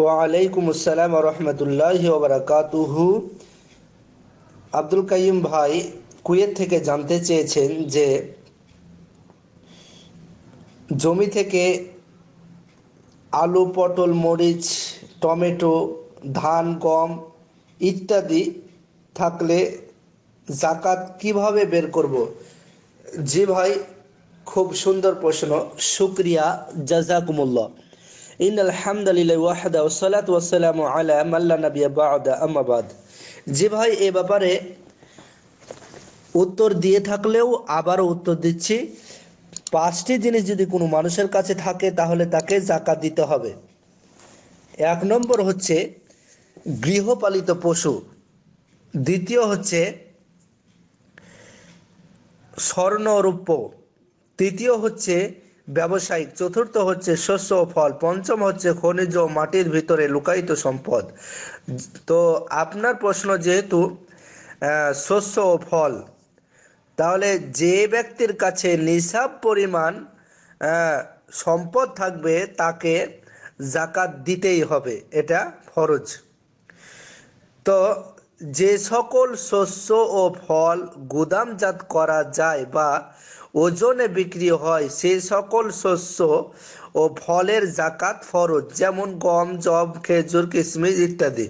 ওয়ালাইকুম আসসালাম রহমতুল্লাহ ওবরাকাতুহু আব্দুল কাইম ভাই কুয়েত থেকে জানতে চেয়েছেন যে জমি থেকে আলু পটল মরিচ টমেটো ধান গম ইত্যাদি থাকলে জাকাত কিভাবে বের করব জি ভাই খুব সুন্দর প্রশ্ন শুক্রিয়া জাজাকুমুল্লা ইন আলহামদুলিল্লাহ ওয়াহদা ওসালাত ওয়াসালাম আলা মাল্লা নবিয়া বাদা আমাবাদ জি ভাই এ ব্যাপারে উত্তর দিয়ে থাকলেও আবারও উত্তর দিচ্ছি পাঁচটি জিনিস যদি কোনো মানুষের কাছে থাকে তাহলে তাকে জাকাত দিতে হবে এক নম্বর হচ্ছে গৃহপালিত পশু দ্বিতীয় হচ্ছে স্বর্ণরূপ তৃতীয় হচ্ছে ব্যবসায়িক চতুর্থ হচ্ছে শস্য ও ফল পঞ্চম হচ্ছে খনিজ ও মাটির ভিতরে লুকায়িত সম্পদ তো আপনার প্রশ্ন যেহেতু শস্য ও ফল তাহলে যে ব্যক্তির কাছে নিসাব পরিমাণ সম্পদ থাকবে তাকে জাকাত দিতেই হবে এটা ফরজ তো যে সকল শস্য ও ফল গুদামজাত করা যায় বা ওজনে বিক্রি হয় সেই সকল শস্য ও ফলের জাকাত ফরজ যেমন গম জব খেজুর কিশমিশ ইত্যাদি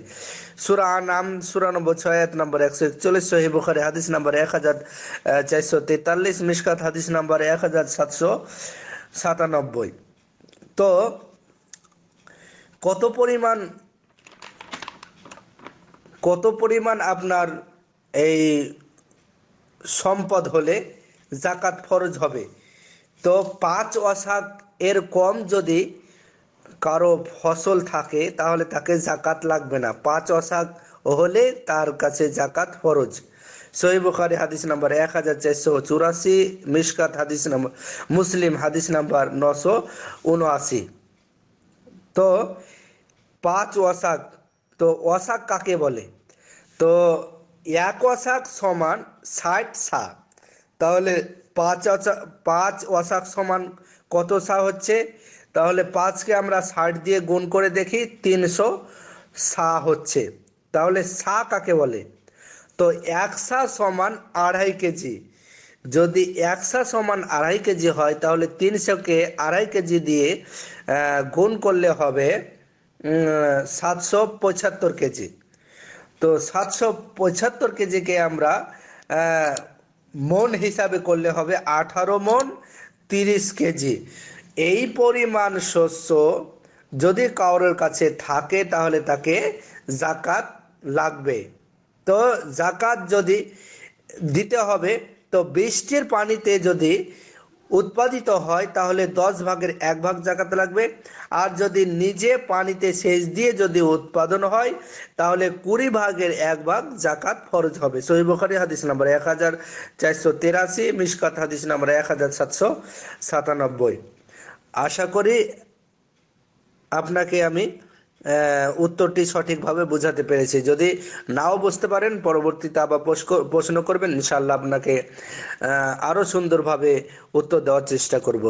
সুরা নাম সুরা নম্বর ছয় এক নম্বর একশো একচল্লিশ সহি বুখারি হাদিস নাম্বার এক হাজার চারশো তেতাল্লিশ মিসকাত হাদিস নাম্বার এক হাজার সাতশো সাতানব্বই তো কত পরিমাণ কত পরিমাণ আপনার এই সম্পদ হলে জাকাত ফরজ হবে তো পাঁচ অসাত এর কম যদি কারো ফসল থাকে তাহলে তাকে জাকাত লাগবে না পাঁচ অসাক হলে তার কাছে জাকাত ফরজ সহি বুখারি হাদিস নাম্বার এক হাজার চারশো চুরাশি মিসকাত হাদিস নাম্বার মুসলিম হাদিস নাম্বার নশো উনআশি তো পাঁচ অশাক তো অশাক কাকে বলে তো এক অশাক সমান ষাট সাক তাহলে পাঁচ পাঁচ অশাক সমান কত সা হচ্ছে তাহলে পাঁচকে আমরা ষাট দিয়ে গুণ করে দেখি তিনশো সা হচ্ছে তাহলে সা কাকে বলে তো এক সা সমান আড়াই কেজি যদি একশা সমান আড়াই কেজি হয় তাহলে তিনশোকে আড়াই কেজি দিয়ে গুণ করলে হবে সাতশো পঁচাত্তর কেজি তো সাতশো পঁচাত্তর কেজিকে আমরা মন হিসাবে করলে হবে আঠারো মন তিরিশ কেজি এই পরিমাণ শস্য যদি কারোর কাছে থাকে তাহলে তাকে জাকাত লাগবে তো জাকাত যদি দিতে হবে তো বৃষ্টির পানিতে যদি উৎপাদিত হয় তাহলে দশ ভাগের এক ভাগ জাকাত লাগবে আর যদি নিজে পানিতে সেচ দিয়ে যদি উৎপাদন হয় তাহলে কুড়ি ভাগের এক ভাগ জাকাত ফরজ হবে সহিবখারি হাদিস নাম্বার এক হাজার চারশো তেরাশি মিসকাত হাদিস নাম্বার এক হাজার সাতশো সাতানব্বই আশা করি আপনাকে আমি উত্তরটি সঠিকভাবে বুঝাতে পেরেছি যদি নাও বুঝতে পারেন পরবর্তীতে আবার প্রশ্ন করবেন ইনশাল্লাহ আপনাকে আরও সুন্দরভাবে উত্তর দেওয়ার চেষ্টা করব